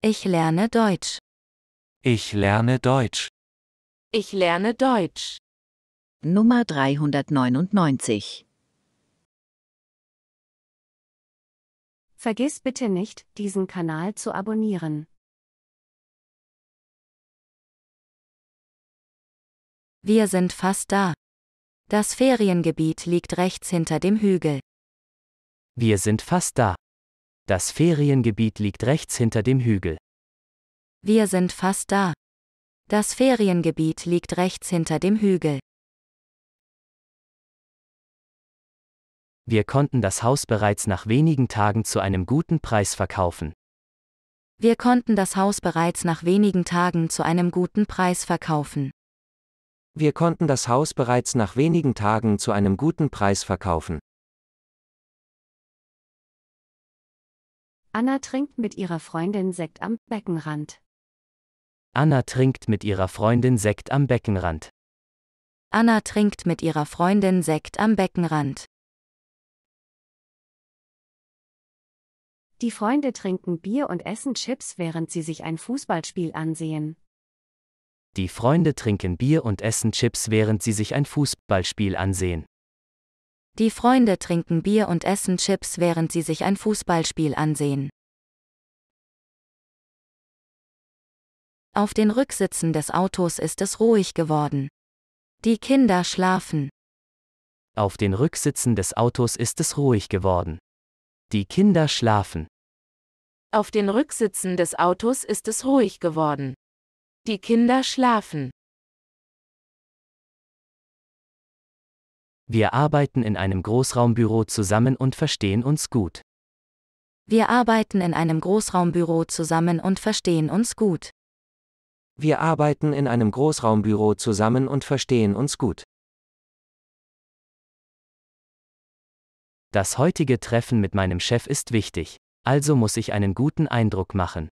Ich lerne Deutsch. Ich lerne Deutsch. Ich lerne Deutsch. Nummer 399. Vergiss bitte nicht, diesen Kanal zu abonnieren. Wir sind fast da. Das Feriengebiet liegt rechts hinter dem Hügel. Wir sind fast da. Das Feriengebiet liegt rechts hinter dem Hügel. Wir sind fast da. Das Feriengebiet liegt rechts hinter dem Hügel. Wir konnten das Haus bereits nach wenigen Tagen zu einem guten Preis verkaufen. Wir konnten das Haus bereits nach wenigen Tagen zu einem guten Preis verkaufen. Wir konnten das Haus bereits nach wenigen Tagen zu einem guten Preis verkaufen. Anna trinkt mit ihrer Freundin Sekt am Beckenrand. Anna trinkt mit ihrer Freundin Sekt am Beckenrand. Anna trinkt mit ihrer Freundin Sekt am Beckenrand. Die Freunde trinken Bier und essen Chips, während sie sich ein Fußballspiel ansehen. Die Freunde trinken Bier und essen Chips, während sie sich ein Fußballspiel ansehen. Die Freunde trinken Bier und essen Chips, während sie sich ein Fußballspiel ansehen. Auf den Rücksitzen des Autos ist es ruhig geworden. Die Kinder schlafen. Auf den Rücksitzen des Autos ist es ruhig geworden. Die Kinder schlafen. Auf den Rücksitzen des Autos ist es ruhig geworden. Die Kinder schlafen. Wir arbeiten in einem Großraumbüro zusammen und verstehen uns gut. Wir arbeiten in einem Großraumbüro zusammen und verstehen uns gut. Wir arbeiten in einem Großraumbüro zusammen und verstehen uns gut. Das heutige Treffen mit meinem Chef ist wichtig, also muss ich einen guten Eindruck machen.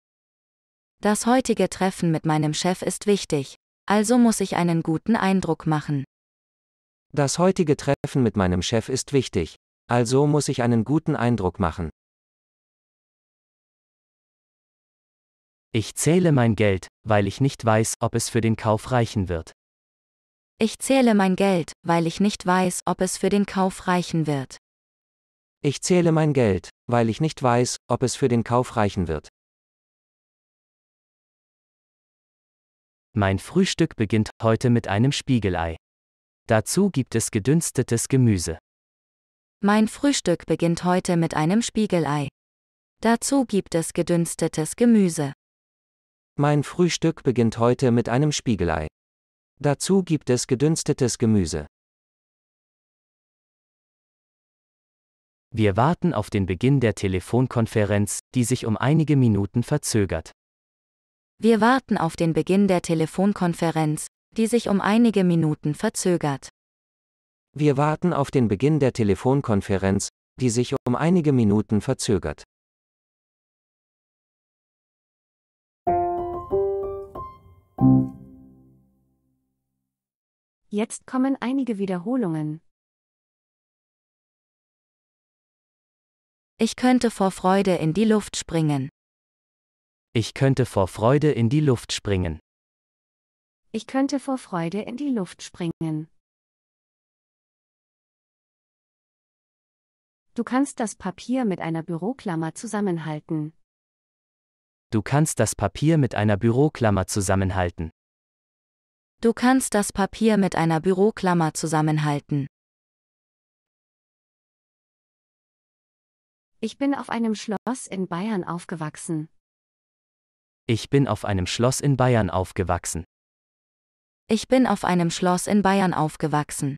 Das heutige Treffen mit meinem Chef ist wichtig, also muss ich einen guten Eindruck machen. Das heutige Treffen mit meinem Chef ist wichtig, also muss ich einen guten Eindruck machen. Ich zähle mein Geld, weil ich nicht weiß, ob es für den Kauf reichen wird. Ich zähle mein Geld, weil ich nicht weiß, ob es für den Kauf reichen wird. Ich zähle mein Geld, weil ich nicht weiß, ob es für den Kauf reichen wird. Mein Frühstück beginnt heute mit einem Spiegelei. Dazu gibt es gedünstetes Gemüse. Mein Frühstück beginnt heute mit einem Spiegelei. Dazu gibt es gedünstetes Gemüse. Mein Frühstück beginnt heute mit einem Spiegelei. Dazu gibt es gedünstetes Gemüse. Wir warten auf den Beginn der Telefonkonferenz, die sich um einige Minuten verzögert. Wir warten auf den Beginn der Telefonkonferenz, die sich um einige Minuten verzögert. Wir warten auf den Beginn der Telefonkonferenz, die sich um einige Minuten verzögert. Jetzt kommen einige Wiederholungen. Ich könnte vor Freude in die Luft springen. Ich könnte vor Freude in die Luft springen. Ich könnte vor Freude in die Luft springen. Du kannst das Papier mit einer Büroklammer zusammenhalten. Du kannst das Papier mit einer Büroklammer zusammenhalten. Du kannst das Papier mit einer Büroklammer zusammenhalten. Ich bin auf einem Schloss in Bayern aufgewachsen. Ich bin auf einem Schloss in Bayern aufgewachsen. Ich bin auf einem Schloss in Bayern aufgewachsen.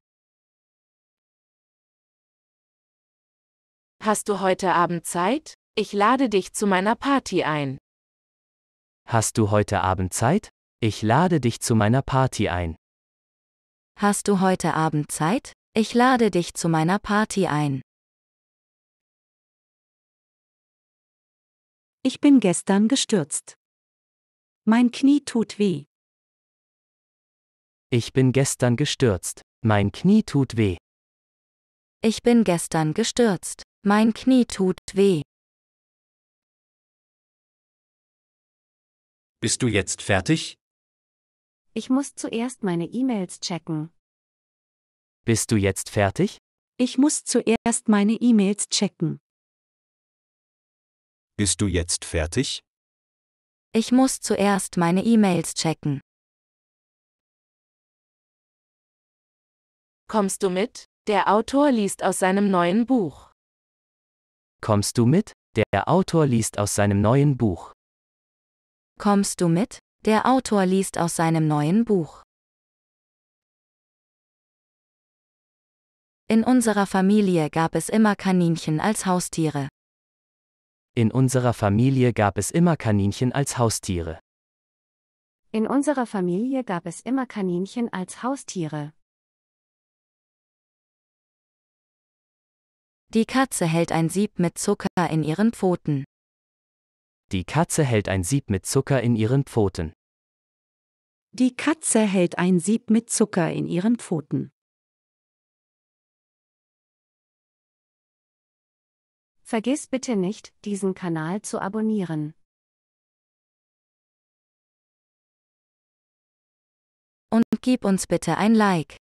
Hast du heute Abend Zeit? Ich lade dich zu meiner Party ein. Hast du heute Abend Zeit? Ich lade dich zu meiner Party ein. Hast du heute Abend Zeit? Ich lade dich zu meiner Party ein. Ich bin gestern gestürzt. Mein Knie tut weh. Ich bin gestern gestürzt. Mein Knie tut weh. Ich bin gestern gestürzt. Mein Knie tut weh. Bist du jetzt fertig? Ich muss zuerst meine E-Mails checken. Bist du jetzt fertig? Ich muss zuerst meine E-Mails checken. Bist du jetzt fertig? Ich muss zuerst meine E-Mails checken. Kommst du mit? Der Autor liest aus seinem neuen Buch. Kommst du mit? Der Autor liest aus seinem neuen Buch. Kommst du mit? Der Autor liest aus seinem neuen Buch. In unserer Familie gab es immer Kaninchen als Haustiere. In unserer Familie gab es immer Kaninchen als Haustiere. In unserer Familie gab es immer Kaninchen als Haustiere. Die Katze hält ein Sieb mit Zucker in ihren Pfoten. Die Katze hält ein Sieb mit Zucker in ihren Pfoten. Die Katze hält ein Sieb mit Zucker in ihren Pfoten. Vergiss bitte nicht, diesen Kanal zu abonnieren. Und gib uns bitte ein Like.